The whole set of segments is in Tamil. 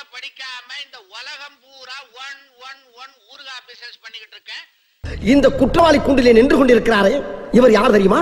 கூட படிக்காம இந்த உலகம் பூரா ஒன் ஒன் ஒன் ஊர்கா பிசினஸ் பண்ணிக்கிட்டு இருக்கேன் இந்த குற்றவாளி குண்டிலே நின்று கொண்டிருக்கிறாரே இவர் யார் தெரியுமா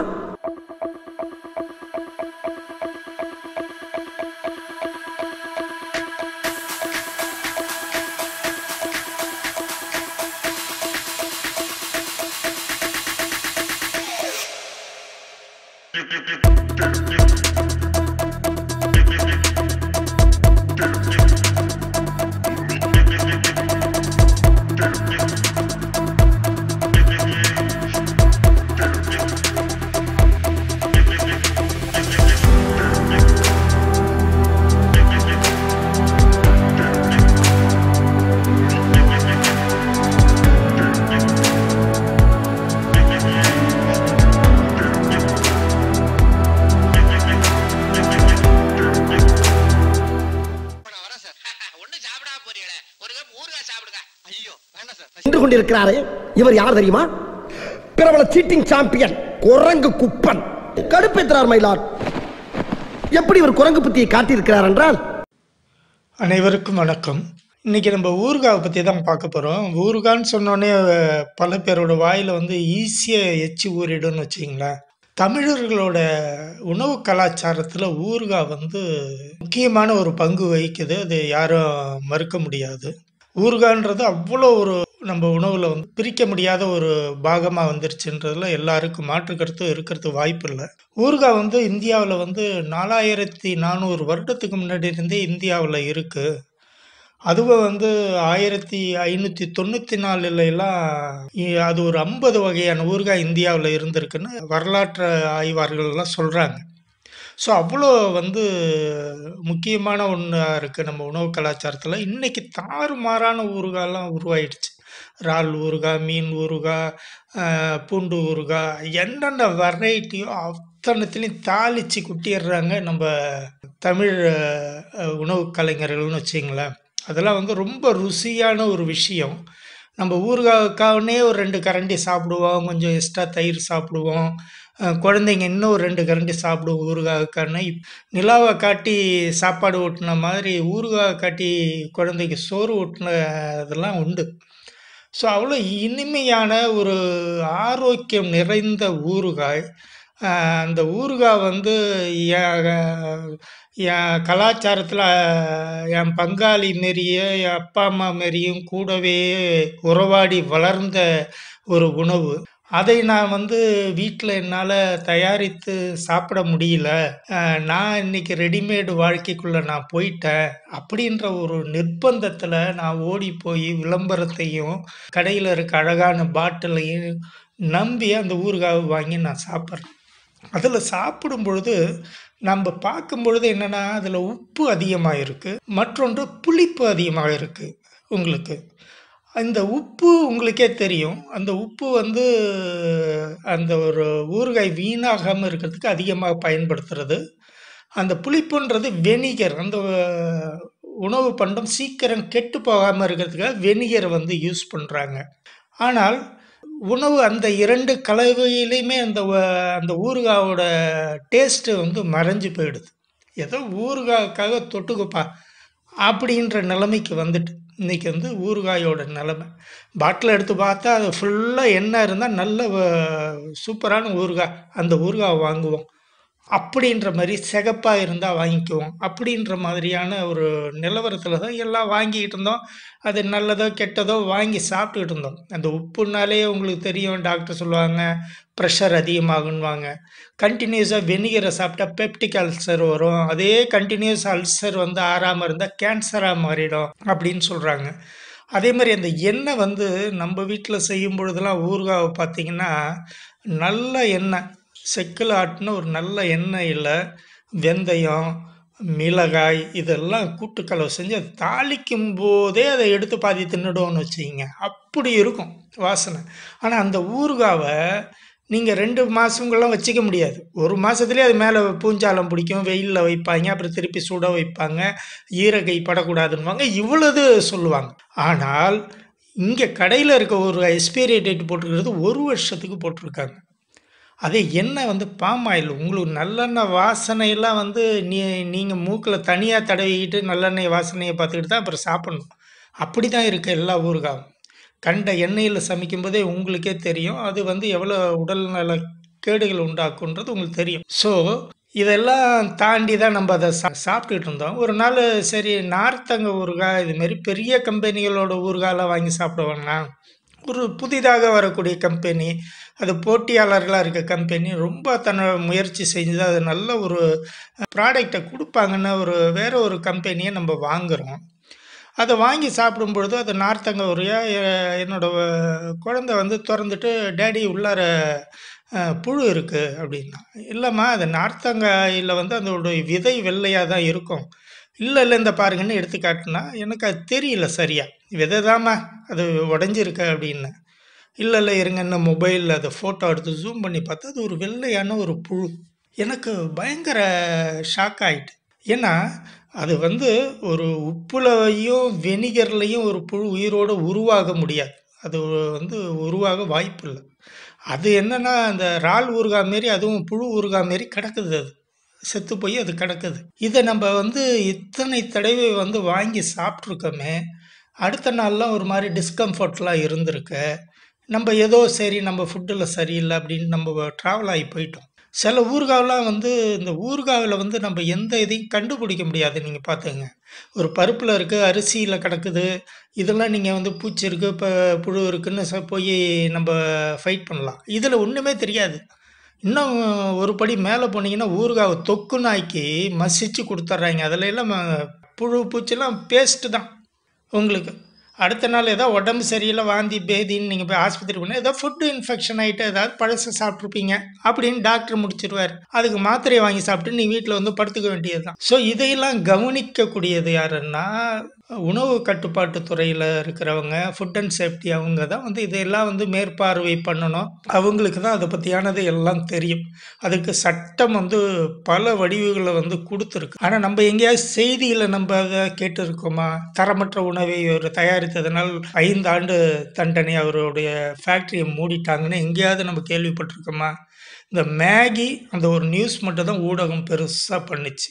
கொண்டிருக்கிறாரே இவர் யார் தெரியுமா பிரபல சீட்டிங் சாம்பியன் குரங்கு குப்பன் கடுப்பேற்றார் மயிலார் எப்படி இவர் குரங்கு புத்தியை காட்டியிருக்கிறார் என்றால் அனைவருக்கும் வணக்கம் இன்றைக்கி நம்ம ஊருகாவை பற்றி தான் பார்க்க போகிறோம் ஊருகான்னு சொன்னோடனே பல பேரோட வாயில் வந்து ஈஸியாக எச்சு ஊறிடும்னு வச்சிங்களேன் தமிழர்களோட உணவு கலாச்சாரத்தில் ஊருகா வந்து முக்கியமான ஒரு பங்கு வகிக்குது அது யாரும் மறுக்க முடியாது ஊருகான்றது அவ்வளோ ஒரு நம்ம உணவில் வந்து பிரிக்க முடியாத ஒரு பாகமாக வந்துருச்சுன்றதுல எல்லாருக்கும் மாற்றுக்கருத்தும் இருக்கிறது வாய்ப்பு இல்லை ஊர்கா வந்து இந்தியாவில் வந்து நாலாயிரத்தி நானூறு வருடத்துக்கு முன்னாடி இருந்தே இந்தியாவில் இருக்குது அதுவும் வந்து ஆயிரத்தி ஐநூற்றி தொண்ணூற்றி நாலுலாம் அது ஒரு ஐம்பது வகையான ஊர்கா இந்தியாவில் இருந்திருக்குன்னு வரலாற்று ஆய்வார்கள்லாம் சொல்கிறாங்க ஸோ அவ்வளோ வந்து முக்கியமான ஒன்றாக இருக்குது நம்ம உணவு கலாச்சாரத்தில் இன்றைக்கி தாறுமாறான ஊர்காலாம் உருவாயிடுச்சு இறால் ஊறுகாய் மீன் ஊறுகாய் பூண்டு ஊறுகாய் என்னென்ன வெரைட்டியோ அத்தனத்துலேயும் தாளித்து குட்டிடுறாங்க நம்ம தமிழ் உணவு கலைஞர்கள்னு வச்சிங்களேன் அதெல்லாம் வந்து ரொம்ப ருசியான ஒரு விஷயம் நம்ம ஊறுகாவுக்காகனே ஒரு ரெண்டு கரண்டி சாப்பிடுவோம் கொஞ்சம் எக்ஸ்ட்ரா தயிர் சாப்பிடுவோம் குழந்தைங்க இன்னும் ஒரு ரெண்டு கரண்டி சாப்பிடுவோம் ஊறுகாவுக்கான நிலாவை காட்டி சாப்பாடு ஊட்டின மாதிரி ஊறுகாய் காட்டி குழந்தைக்கு சோறு அதெல்லாம் உண்டு ஸோ அவ்வளோ இனிமையான ஒரு ஆரோக்கியம் நிறைந்த ஊறுகாய் அந்த ஊறுகாய் வந்து என் கலாச்சாரத்தில் என் பங்காளி மாரியே என் அப்பா அம்மா மாரியும் கூடவே உறவாடி வளர்ந்த ஒரு உணவு அதை நான் வந்து வீட்டில் என்னால் தயாரித்து சாப்பிட முடியல நான் இன்றைக்கி ரெடிமேடு வாழ்க்கைக்குள்ளே நான் போயிட்டேன் அப்படின்ற ஒரு நிர்பந்தத்தில் நான் ஓடி போய் விளம்பரத்தையும் கடையில் இருக்க அழகான பாட்டிலையும் நம்பி அந்த ஊறுகாவை வாங்கி நான் சாப்பிட்றேன் அதில் சாப்பிடும் பொழுது நம்ம பார்க்கும் பொழுது என்னென்னா அதில் உப்பு அதிகமாக இருக்குது மற்றொன்று புளிப்பு அதிகமாக இருக்குது உங்களுக்கு இந்த உப்பு உங்களுக்கே தெரியும் அந்த உப்பு வந்து அந்த ஒரு ஊறுகாய் வீணாகாமல் இருக்கிறதுக்கு அதிகமாக பயன்படுத்துறது அந்த புளிப்புன்றது வெனிகர் அந்த உணவு பண்டம் சீக்கிரம் கெட்டு போகாமல் இருக்கிறதுக்காக வெனிகர் வந்து யூஸ் பண்ணுறாங்க ஆனால் உணவு அந்த இரண்டு கலவையிலையுமே அந்த அந்த ஊறுகாவோட டேஸ்ட்டு வந்து மறைஞ்சு போயிடுது ஏதோ ஊறுகாவுக்காக தொட்டுக்குப்பா அப்படின்ற நிலைமைக்கு வந்துட்டு இன்றைக்கி வந்து ஊறுகாயோட நிலமை பாட்டில் எடுத்து பார்த்தா அது ஃபுல்லாக எண்ணெய் இருந்தால் நல்ல சூப்பரான ஊறுகாய் அந்த ஊறுகாய் வாங்குவோம் அப்படின்ற மாதிரி சிகப்பாக இருந்தால் வாங்கிக்குவோம் அப்படின்ற மாதிரியான ஒரு நிலவரத்தில் தான் எல்லாம் வாங்கிக்கிட்டு இருந்தோம் அது நல்லதோ கெட்டதோ வாங்கி சாப்பிட்டுக்கிட்டு இருந்தோம் அந்த உப்புனாலே உங்களுக்கு தெரியும் டாக்டர் சொல்லுவாங்க ப்ரெஷர் அதிகமாகுன்வாங்க கண்டினியூஸாக வெனிகரை சாப்பிட்டா பெப்டிக் அல்சர் வரும் அதே கண்டினியூஸ் அல்சர் வந்து ஆறாமல் இருந்தால் கேன்சராக மாறிடும் அப்படின்னு சொல்கிறாங்க அதே மாதிரி அந்த எண்ணெய் வந்து நம்ம வீட்டில் செய்யும் பொழுதுலாம் ஊறுகாவை பார்த்திங்கன்னா நல்ல எண்ணெய் செக்கில் ஆட்டின ஒரு நல்ல எண்ணெயில் வெந்தயம் மிளகாய் இதெல்லாம் கூட்டுக்களவு செஞ்சு அதை தாளிக்கும் போதே அதை எடுத்து பாதி தின்னுடுவோம்னு வச்சுக்கிங்க அப்படி இருக்கும் வாசனை ஆனால் அந்த ஊறுகாவை நீங்கள் ரெண்டு மாதங்கள்லாம் வச்சுக்க முடியாது ஒரு மாதத்துலேயே அது மேலே பூஞ்சாலம் பிடிக்கும் வெயிலில் வைப்பாங்க அப்புறம் திருப்பி சூட வைப்பாங்க ஈரகை வாங்க இவ்வளவு சொல்லுவாங்க ஆனால் இங்கே கடையில் இருக்க ஒரு எக்ஸ்பைரி டேட் போட்டிருக்கிறது ஒரு வருஷத்துக்கு போட்டிருக்காங்க அதே எண்ணெய் வந்து பாம் ஆயில் உங்களுக்கு நல்லெண்ணெய் வாசனையெல்லாம் வந்து நீ நீங்கள் மூக்கில் தனியாக தடவிக்கிட்டு நல்லெண்ணெய் வாசனையை பார்த்துக்கிட்டு தான் அப்புறம் சாப்பிட்ணும் அப்படி தான் இருக்குது எல்லா ஊறுகாவும் கண்ட எண்ணெயில் சமைக்கும்போதே உங்களுக்கே தெரியும் அது வந்து எவ்வளோ உடல் நல கேடுகள் உண்டாக்குன்றது உங்களுக்கு தெரியும் ஸோ இதெல்லாம் தாண்டி தான் நம்ம அதை சா சாப்பிட்டுட்டு இருந்தோம் ஒரு நாள் சரி நார்த்தங்க ஊறுகாய் இதுமாரி பெரிய கம்பெனிகளோட ஊறுகாயெல்லாம் வாங்கி சாப்பிடுவாங்கண்ணா புது புதிதாக வரக்கூடிய கம்பெனி அது போட்டியாளர்களாக இருக்க கம்பெனி ரொம்ப தன்னோட முயற்சி செஞ்சு அது நல்ல ஒரு ப்ராடக்டை கொடுப்பாங்கன்னு ஒரு வேறு ஒரு கம்பெனியை நம்ம வாங்குகிறோம் அதை வாங்கி சாப்பிடும் பொழுது அது நார்த்தங்க உரையா என்னோடய குழந்த வந்து திறந்துட்டு டேடி உள்ளார புழு இருக்குது அப்படின்னா இல்லைம்மா அது நார்த்தங்காயில் வந்து அதோடைய விதை வெள்ளையாக தான் இருக்கும் இல்லை இல்லை இந்த பாருங்கன்னு எடுத்து காட்டினா எனக்கு அது தெரியல சரியாக விதை தாமா அது உடஞ்சிருக்க அப்படின்னு இல்லை இல்லை இருங்க என்ன மொபைலில் அதை ஃபோட்டோ எடுத்து ஜூம் பண்ணி பார்த்தா அது ஒரு வெள்ளையான ஒரு புழு எனக்கு பயங்கர ஷாக் ஆகிட்டு ஏன்னா அது வந்து ஒரு உப்புலையும் வெனிகர்லேயும் ஒரு புழு உயிரோடு உருவாக முடியாது அது வந்து உருவாக வாய்ப்பு இல்லை அது என்னென்னா அந்த இறால் ஊறுகா மாரி அதுவும் புழு ஊறுகா மாரி கிடக்குது அது செத்து போய் அது கிடக்குது இதை நம்ம வந்து இத்தனை தடவை வந்து வாங்கி சாப்பிட்ருக்கோமே அடுத்த நாள்லாம் ஒரு மாதிரி டிஸ்கம்ஃபர்ட்லாம் இருந்திருக்கு நம்ம ஏதோ சரி நம்ம ஃபுட்டில் சரியில்லை அப்படின்னு நம்ம ட்ராவல் ஆகி போயிட்டோம் சில ஊர்காவெலாம் வந்து இந்த ஊர்காவில் வந்து நம்ம எந்த இதையும் கண்டுபிடிக்க முடியாது நீங்கள் பார்த்துங்க ஒரு பருப்பில் இருக்குது அரிசியில் கிடக்குது இதெல்லாம் நீங்கள் வந்து பூச்சி இருக்குது இப்போ புழு இருக்குதுன்னு போய் நம்ம ஃபைட் பண்ணலாம் இதில் ஒன்றுமே தெரியாது இன்னும் ஒரு படி மேலே போனீங்கன்னா ஊறுகாவை தொக்கு நாய்க்கு மசிச்சு கொடுத்துட்றாங்க அதில் எல்லாம் புழு பூச்செல்லாம் பேஸ்ட்டு தான் உங்களுக்கு அடுத்த நாள் ஏதோ உடம்பு சரியில்லை வாந்தி பேதின்னு நீங்கள் போய் ஆஸ்பத்திரி போனால் ஏதோ ஃபுட்டு இன்ஃபெக்ஷன் ஆகிட்டு ஏதாவது பழசை சாப்பிட்ருப்பீங்க அப்படின்னு டாக்டர் முடிச்சிருவார் அதுக்கு மாத்திரையை வாங்கி சாப்பிட்டு நீ வீட்டில் வந்து படுத்துக்க வேண்டியது தான் ஸோ இதையெல்லாம் கவனிக்கக்கூடியது யாருன்னா உணவு கட்டுப்பாட்டு துறையில் இருக்கிறவங்க ஃபுட் அண்ட் சேஃப்டி அவங்க தான் வந்து இதெல்லாம் வந்து மேற்பார்வை பண்ணணும் அவங்களுக்கு தான் அதை பற்றியானது எல்லாம் தெரியும் அதுக்கு சட்டம் வந்து பல வடிவுகளை வந்து கொடுத்துருக்கு ஆனால் நம்ம எங்கேயாவது செய்தியில் நம்ம அதை கேட்டிருக்கோமா தரமற்ற உணவை இவர் தயாரித்ததுனால் ஐந்து ஆண்டு தண்டனை அவருடைய ஃபேக்ட்ரியை மூடிட்டாங்கன்னு எங்கேயாவது நம்ம கேள்விப்பட்டிருக்கோமா இந்த மேகி அந்த ஒரு நியூஸ் மட்டும் தான் ஊடகம் பெருசாக பண்ணுச்சு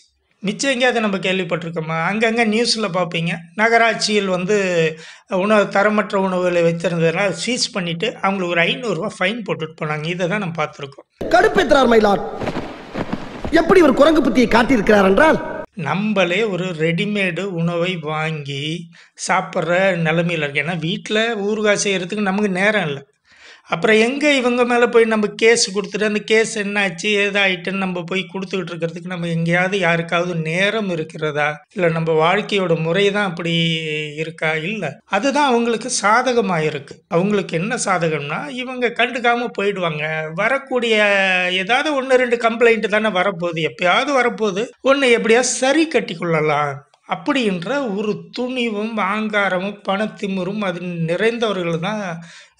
மிச்சம் எங்கேயாவது நம்ம கேள்விப்பட்டிருக்கோமா அங்கங்கே நியூஸில் பார்ப்பீங்க நகராட்சியில் வந்து உணவு தரமற்ற உணவுகளை வைத்திருந்ததெல்லாம் சீஸ் பண்ணிவிட்டு அவங்களுக்கு ஒரு ஐநூறுரூவா ஃபைன் போட்டுட்டு போனாங்க இதை தான் நம்ம பார்த்துருக்கோம் கடுப்பேற்றார் மயிலா எப்படி ஒரு குரங்கு புத்தியை காட்டியிருக்கிறார் என்றால் நம்மளே ஒரு ரெடிமேடு உணவை வாங்கி சாப்பிட்ற நிலமையில் இருக்கு ஏன்னா வீட்டில் ஊறுகாய் செய்கிறதுக்கு நமக்கு நேரம் இல்லை அப்புறம் எங்கே இவங்க மேலே போய் நம்ம கேஸ் கொடுத்துட்டு அந்த கேஸ் என்னாச்சு ஏதாயிட்டுன்னு நம்ம போய் கொடுத்துக்கிட்டு இருக்கிறதுக்கு நம்ம எங்கேயாவது யாருக்காவது நேரம் இருக்கிறதா இல்லை நம்ம வாழ்க்கையோட முறை தான் அப்படி இருக்கா இல்லை அதுதான் அவங்களுக்கு சாதகமாக இருக்குது அவங்களுக்கு என்ன சாதகம்னா இவங்க கண்டுக்காமல் போயிடுவாங்க வரக்கூடிய ஏதாவது ஒன்று ரெண்டு கம்ப்ளைண்ட்டு தானே வரப்போகுது எப்பயாவது வரப்போகுது ஒன்று எப்படியா சரி கட்டி கொள்ளலாம் அப்படின்ற ஒரு துணிவும் ஆங்காரமும் பணத்திமுறும் அது நிறைந்தவர்கள் தான்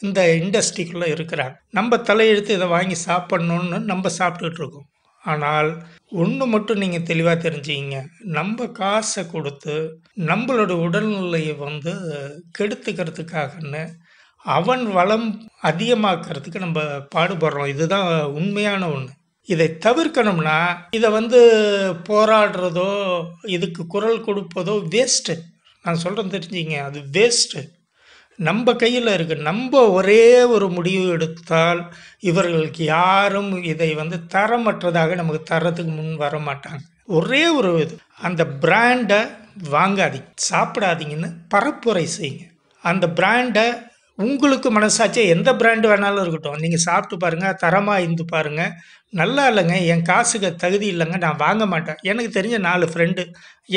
இந்த இண்டஸ்ட்ரிக்குள்ளே இருக்கிறாங்க நம்ம தலையெழுத்து இதை வாங்கி சாப்பிட்ணுன்னு நம்ம சாப்பிட்டுக்கிட்டு இருக்கோம் ஆனால் ஒன்று மட்டும் நீங்கள் தெளிவாக தெரிஞ்சுக்கிங்க நம்ம காசை கொடுத்து நம்மளோட உடல்நிலையை வந்து கெடுத்துக்கிறதுக்காகன்னு அவன் வளம் அதிகமாக்கிறதுக்கு நம்ம பாடுபடுறோம் இதுதான் உண்மையான ஒன்று இதை தவிர்க்கணும்னா இதை வந்து போராடுறதோ இதுக்கு குரல் கொடுப்பதோ வேஸ்ட்டு நான் சொல்கிறேன் தெரிஞ்சுங்க அது வேஸ்ட்டு நம்ம கையில் இருக்குது நம்ம ஒரே ஒரு முடிவு எடுத்தால் இவர்களுக்கு யாரும் இதை வந்து தரமற்றதாக நமக்கு தரத்துக்கு முன் வர மாட்டாங்க ஒரே ஒரு இது அந்த பிராண்டை வாங்காதீங்க சாப்பிடாதீங்கன்னு பரப்புரை செய்யுங்க அந்த பிராண்டை உங்களுக்கு மனசாட்சியாக எந்த பிராண்டு வேணாலும் இருக்கட்டும் நீங்கள் சாப்பிட்டு பாருங்கள் தரமாக இருந்து பாருங்கள் நல்லா இல்லைங்க என் காசுக்கு தகுதி இல்லைங்க நான் வாங்க மாட்டேன் எனக்கு தெரிஞ்ச நாலு ஃப்ரெண்டு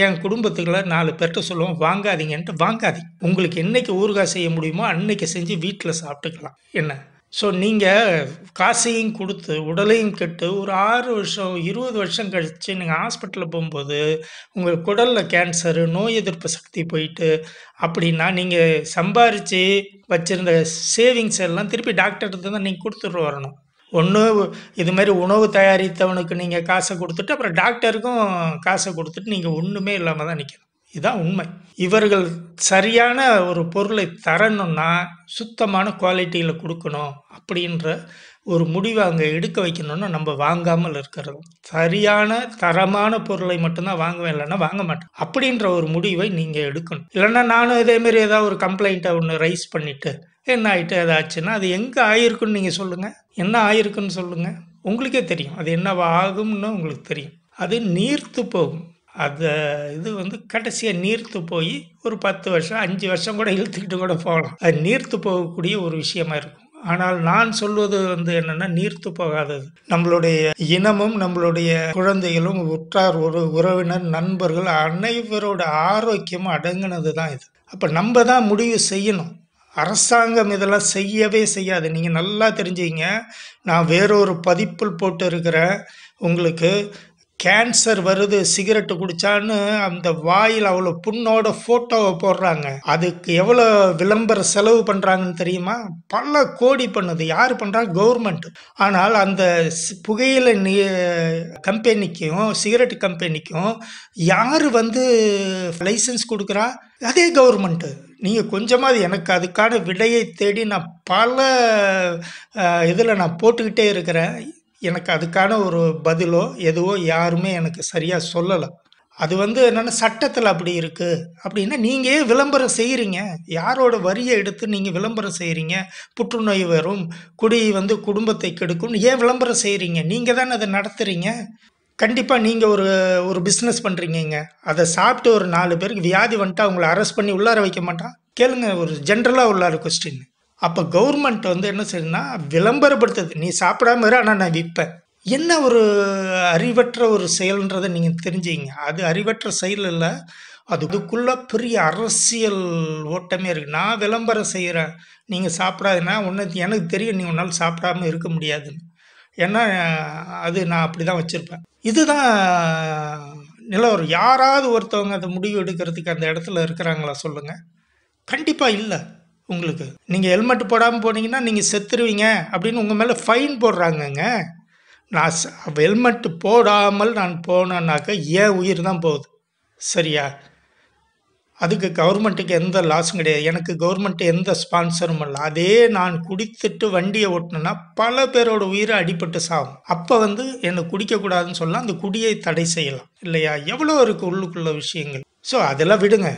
என் குடும்பத்துக்குள்ள நாலு பேர்கிட்ட சொல்லுவோம் வாங்காதீங்கன்ட்டு வாங்காதீங்க உங்களுக்கு என்றைக்கு ஊறுகாய் செய்ய முடியுமோ அன்னைக்கு செஞ்சு வீட்டில் சாப்பிட்டுக்கலாம் என்ன ஸோ நீங்கள் காசையும் கொடுத்து உடலையும் கெட்டு ஒரு ஆறு வருஷம் இருபது வருஷம் கழித்து நீங்கள் ஹாஸ்பிட்டலில் போகும்போது உங்கள் குடலில் கேன்சரு நோய் எதிர்ப்பு சக்தி போயிட்டு அப்படின்னா நீங்கள் சம்பாரித்து வச்சுருந்த சேவிங்ஸ் எல்லாம் திருப்பி டாக்டர்கிட்ட தான் நீங்கள் கொடுத்துட்டு வரணும் ஒன்று இது மாதிரி உணவு தயாரித்தவனுக்கு நீங்கள் காசை கொடுத்துட்டு அப்புறம் டாக்டருக்கும் காசை கொடுத்துட்டு நீங்கள் ஒன்றுமே இல்லாமல் தான் நிற்கணும் இதுதான் உண்மை இவர்கள் சரியான ஒரு பொருளை தரணும்னா சுத்தமான குவாலிட்டியில் கொடுக்கணும் அப்படின்ற ஒரு முடிவை அங்கே எடுக்க வைக்கணும்னா நம்ம வாங்காமல் இருக்கிறது சரியான தரமான பொருளை மட்டும்தான் வாங்குவேன் இல்லைன்னா வாங்க மாட்டேன் அப்படின்ற ஒரு முடிவை நீங்கள் எடுக்கணும் இல்லைன்னா நானும் இதேமாரி ஏதாவது ஒரு கம்ப்ளைண்ட்டை ஒன்று ரைஸ் பண்ணிவிட்டு என்ன ஆகிட்டு ஏதாச்சுன்னா அது எங்கே ஆயிருக்குன்னு நீங்கள் சொல்லுங்கள் என்ன ஆயிருக்குன்னு சொல்லுங்கள் உங்களுக்கே தெரியும் அது என்னவாகும்னு உங்களுக்கு தெரியும் அது நீர்த்து போகும் அந்த இது வந்து கடைசியாக நீர்த்து போய் ஒரு பத்து வருஷம் அஞ்சு வருஷம் கூட இழுத்துக்கிட்டு கூட போகலாம் அது நீர்த்து போகக்கூடிய ஒரு விஷயமா இருக்கும் ஆனால் நான் சொல்வது வந்து என்னென்னா நீர்த்து போகாதது நம்மளுடைய இனமும் நம்மளுடைய குழந்தைகளும் உற்றார் ஒரு உறவினர் நண்பர்கள் அனைவரோட ஆரோக்கியம் அடங்கினது தான் இது அப்போ நம்ம தான் முடிவு செய்யணும் அரசாங்கம் இதெல்லாம் செய்யவே செய்யாது நீங்கள் நல்லா தெரிஞ்சுங்க நான் வேறொரு பதிப்பில் போட்டு இருக்கிற உங்களுக்கு கேன்சர் வருது சிகரெட்டு குடிச்சான்னு அந்த வாயில் அவ்வளோ புண்ணோட ஃபோட்டோவை போடுறாங்க அதுக்கு எவ்வளோ விளம்பர செலவு பண்ணுறாங்கன்னு தெரியுமா பல கோடி பண்ணுது யார் பண்ணுறாங்க கவர்மெண்ட் ஆனால் அந்த புகையில நீ கம்பெனிக்கும் சிகரெட் கம்பெனிக்கும் யார் வந்து லைசன்ஸ் கொடுக்குறா அதே கவர்மெண்ட்டு நீங்கள் கொஞ்சமாவது எனக்கு அதுக்கான விடையை தேடி நான் பல இதில் நான் போட்டுக்கிட்டே இருக்கிறேன் எனக்கு அதுக்கான ஒரு பதிலோ எதுவோ யாருமே எனக்கு சரியாக சொல்லலை அது வந்து என்னென்னா சட்டத்தில் அப்படி இருக்குது அப்படின்னா நீங்கள் ஏன் விளம்பரம் செய்கிறீங்க யாரோட வரியை எடுத்து நீங்கள் விளம்பரம் செய்கிறீங்க புற்றுநோய் வரும் குடி வந்து குடும்பத்தை கெடுக்கும்னு ஏன் விளம்பரம் செய்கிறீங்க நீங்கள் தானே அதை நடத்துகிறீங்க கண்டிப்பாக நீங்கள் ஒரு ஒரு பிஸ்னஸ் பண்ணுறீங்க அதை சாப்பிட்டு ஒரு நாலு பேருக்கு வியாதி வந்துட்டு அவங்கள அரெஸ்ட் பண்ணி உள்ளார வைக்க மாட்டான் கேளுங்க ஒரு ஜென்ரலாக உள்ளார கொஸ்டின்னு அப்போ கவர்மெண்ட் வந்து என்ன செய்யணும்னா விளம்பரப்படுத்துது நீ சாப்பிடாம இரு ஆனால் நான் விற்பேன் என்ன ஒரு அறிவற்ற ஒரு செயல்ன்றதை நீங்கள் தெரிஞ்சுங்க அது அறிவற்ற செயல் இல்லை அதுக்குள்ளே பெரிய அரசியல் ஓட்டமே இருக்குது நான் விளம்பரம் செய்கிறேன் நீங்கள் சாப்பிடாதுன்னா ஒன்று எனக்கு தெரியும் நீ உன்னால் சாப்பிடாம இருக்க முடியாதுன்னு ஏன்னா அது நான் அப்படி தான் வச்சுருப்பேன் இதுதான் நிலவரம் யாராவது ஒருத்தவங்க அந்த முடிவு எடுக்கிறதுக்கு அந்த இடத்துல இருக்கிறாங்களா சொல்லுங்கள் கண்டிப்பாக இல்லை உங்களுக்கு நீங்கள் ஹெல்மெட் போடாமல் போனீங்கன்னா நீங்கள் செத்துருவீங்க அப்படின்னு உங்கள் மேலே ஃபைன் போடுறாங்கங்க நான் ஹெல்மெட் போடாமல் நான் போனேன்னாக்க ஏன் உயிர் தான் போகுது சரியா அதுக்கு கவர்மெண்ட்டுக்கு எந்த லாஸும் கிடையாது எனக்கு கவர்மெண்ட் எந்த ஸ்பான்சரும் இல்லை அதே நான் குடித்துட்டு வண்டியை ஓட்டினேன்னா பல பேரோட உயிரை அடிபட்டு சாகும் அப்போ வந்து என்னை குடிக்கக்கூடாதுன்னு சொல்லலாம் அந்த குடியை தடை செய்யலாம் இல்லையா எவ்வளோ இருக்குது உள்ளுக்குள்ள விஷயங்கள் ஸோ அதெல்லாம் விடுங்க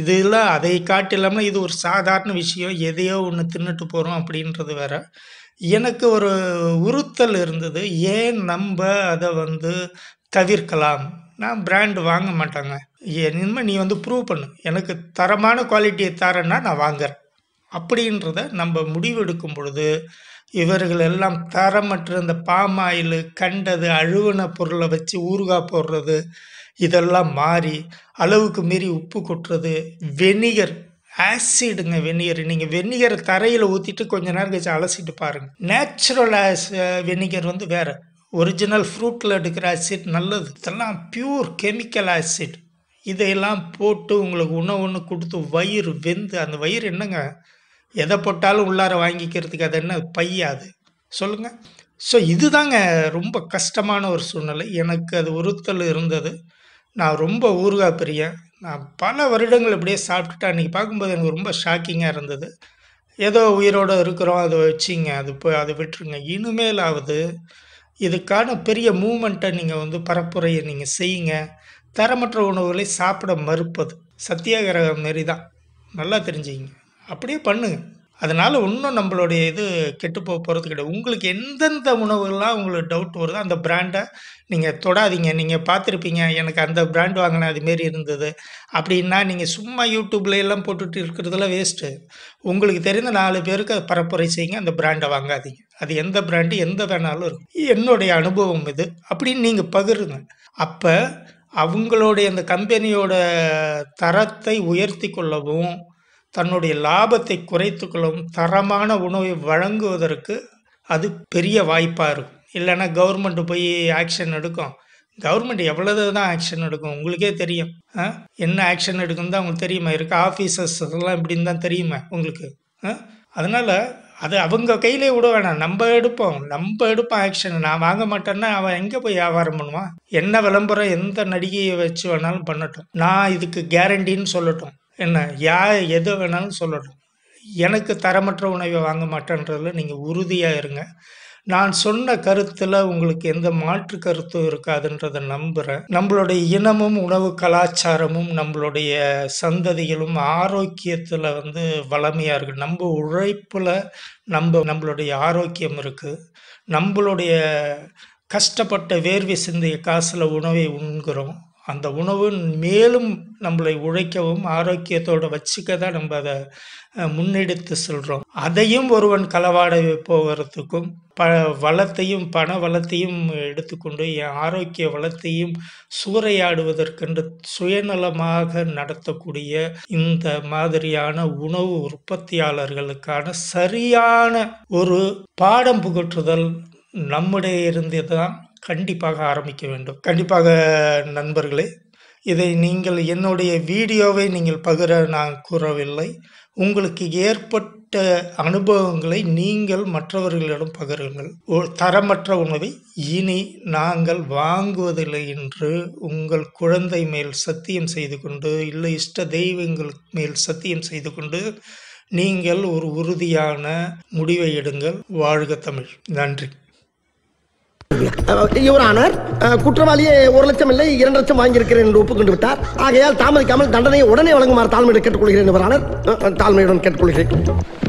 இதில் அதை இல்லாமல் இது ஒரு சாதாரண விஷயம் எதையோ ஒன்று தின்னுட்டு போகிறோம் அப்படின்றது வேற எனக்கு ஒரு உறுத்தல் இருந்தது ஏன் நம்ம அதை வந்து தவிர்க்கலாம் நான் பிராண்டு வாங்க மாட்டாங்க என்னமே நீ வந்து ப்ரூவ் பண்ணு எனக்கு தரமான குவாலிட்டியை தரேன்னா நான் வாங்குறேன் அப்படின்றத நம்ம முடிவெடுக்கும் பொழுது இவர்கள் எல்லாம் தரமற்ற இந்த பாமாயில் கண்டது அழுவன பொருளை வச்சு ஊறுகாய் போடுறது இதெல்லாம் மாறி அளவுக்கு மீறி உப்பு கொட்டுறது வெனிகர் ஆசிடுங்க வெனிகர் நீங்கள் வெந்நீரை தரையில் ஊற்றிட்டு கொஞ்ச நேரம் கழிச்சு அலசிட்டு பாருங்கள் நேச்சுரல் ஆஸ் வெனிகர் வந்து வேறு ஒரிஜினல் ஃப்ரூட்டில் எடுக்கிற ஆசிட் நல்லது இதெல்லாம் பியூர் கெமிக்கல் ஆசிட் இதையெல்லாம் போட்டு உங்களுக்கு உணவு ஒன்று கொடுத்து வயிறு வெந்து அந்த வயிறு என்னங்க எதை போட்டாலும் உள்ளார வாங்கிக்கிறதுக்கு அது என்ன பையாது அது சொல்லுங்கள் ஸோ இதுதாங்க ரொம்ப கஷ்டமான ஒரு சூழ்நிலை எனக்கு அது உறுத்தல் இருந்தது நான் ரொம்ப ஊறுகாய் பிரியன் நான் பல வருடங்கள் இப்படியே சாப்பிட்டுட்டு அன்றைக்கி பார்க்கும்போது எனக்கு ரொம்ப ஷாக்கிங்காக இருந்தது ஏதோ உயிரோடு இருக்கிறோம் அதை வச்சிங்க அது போய் அதை விட்டுருங்க இனிமேலாவது இதுக்கான பெரிய மூமெண்ட்டை நீங்கள் வந்து பரப்புரையை நீங்கள் செய்யுங்க தரமற்ற உணவுகளை சாப்பிட மறுப்பது சத்தியாகிரகம் மாரி தான் நல்லா தெரிஞ்சுங்க அப்படியே பண்ணுங்க அதனால் ஒன்றும் நம்மளுடைய இது கெட்டு போக போகிறது கிடையாது உங்களுக்கு எந்தெந்த உணவுகள்லாம் உங்களுக்கு டவுட் வருதோ அந்த பிராண்டை நீங்கள் தொடாதீங்க நீங்கள் பார்த்துருப்பீங்க எனக்கு அந்த பிராண்ட் வாங்கினேன் அதுமாரி இருந்தது அப்படின்னா நீங்கள் சும்மா யூடியூப்ல எல்லாம் போட்டுட்டு இருக்கிறதுல வேஸ்ட்டு உங்களுக்கு தெரிந்த நாலு பேருக்கு அதை பரப்புரை செய்யுங்க அந்த பிராண்டை வாங்காதீங்க அது எந்த பிராண்டு எந்த வேணாலும் இருக்கும் என்னுடைய அனுபவம் இது அப்படின்னு நீங்கள் பகிருங்க அப்போ அவங்களுடைய அந்த கம்பெனியோட தரத்தை உயர்த்தி கொள்ளவும் தன்னுடைய லாபத்தை குறைத்து கொள்ளவும் தரமான உணவை வழங்குவதற்கு அது பெரிய வாய்ப்பாக இருக்கும் இல்லைன்னா கவர்மெண்ட்டு போய் ஆக்ஷன் எடுக்கும் கவர்மெண்ட் எவ்வளவு தான் ஆக்ஷன் எடுக்கும் உங்களுக்கே தெரியும் என்ன ஆக்ஷன் எடுக்கும் தான் உங்களுக்கு தெரியுமா இருக்க ஆஃபீஸர்ஸ் அதெல்லாம் இப்படின்னு தான் தெரியுமா உங்களுக்கு அதனால் அது அவங்க கையிலே விட வேணாம் நம்ம எடுப்போம் நம்ம எடுப்போம் ஆக்ஷன் நான் வாங்க மாட்டேன்னா அவன் எங்கே போய் வியாபாரம் பண்ணுவான் என்ன விளம்பரம் எந்த நடிகையை வச்சு வேணாலும் பண்ணட்டும் நான் இதுக்கு கேரண்டின்னு சொல்லட்டும் என்ன யா எது வேணாலும் சொல்லட்டும் எனக்கு தரமற்ற உணவை வாங்க மாட்டேன்றதில் நீங்கள் உறுதியாக இருங்க நான் சொன்ன கருத்தில் உங்களுக்கு எந்த மாற்று கருத்தும் இருக்காதுன்றதை நம்புகிறேன் நம்மளுடைய இனமும் உணவு கலாச்சாரமும் நம்மளுடைய சந்ததிகளும் ஆரோக்கியத்தில் வந்து வளமையாக இருக்குது நம்ம உழைப்பில் நம்ம நம்மளுடைய ஆரோக்கியம் இருக்குது நம்மளுடைய கஷ்டப்பட்ட வேர்வை சிந்தைய காசில் உணவை உண்கிறோம் அந்த உணவு மேலும் நம்மளை உழைக்கவும் ஆரோக்கியத்தோடு வச்சுக்க தான் நம்ம அதை முன்னெடுத்து சொல்கிறோம் அதையும் ஒருவன் களவாட போகிறதுக்கும் ப வளத்தையும் பண வளத்தையும் எடுத்துக்கொண்டு என் ஆரோக்கிய வளத்தையும் சூறையாடுவதற்கென்று சுயநலமாக நடத்தக்கூடிய இந்த மாதிரியான உணவு உற்பத்தியாளர்களுக்கான சரியான ஒரு பாடம் புகற்றுதல் நம்முடைய இருந்து தான் கண்டிப்பாக ஆரம்பிக்க வேண்டும் கண்டிப்பாக நண்பர்களே இதை நீங்கள் என்னுடைய வீடியோவை நீங்கள் பகிர நான் கூறவில்லை உங்களுக்கு ஏற்பட்ட அனுபவங்களை நீங்கள் மற்றவர்களிடம் பகிருங்கள் தரமற்ற உணவை இனி நாங்கள் வாங்குவதில்லை என்று உங்கள் குழந்தை மேல் சத்தியம் செய்து கொண்டு இல்லை இஷ்ட தெய்வங்கள் மேல் சத்தியம் செய்து கொண்டு நீங்கள் ஒரு உறுதியான முடிவை எடுங்கள் வாழ்க தமிழ் நன்றி யுவர் ஆனர் குற்றவாளியே ஒரு லட்சம் இல்லை இரண்டு லட்சம் வாங்கியிருக்கிறேன் என்று ஒப்புக்கொண்டு விட்டார் ஆகையால் தாமதிக்காமல் தண்டனையை உடனே வழங்குமாறு தாழ்மையுடன் கேட்டுக்கொள்கிறேன் யுவர் ஆனர் தாழ்மையுடன் கேட்டுக்கொள்கிறேன்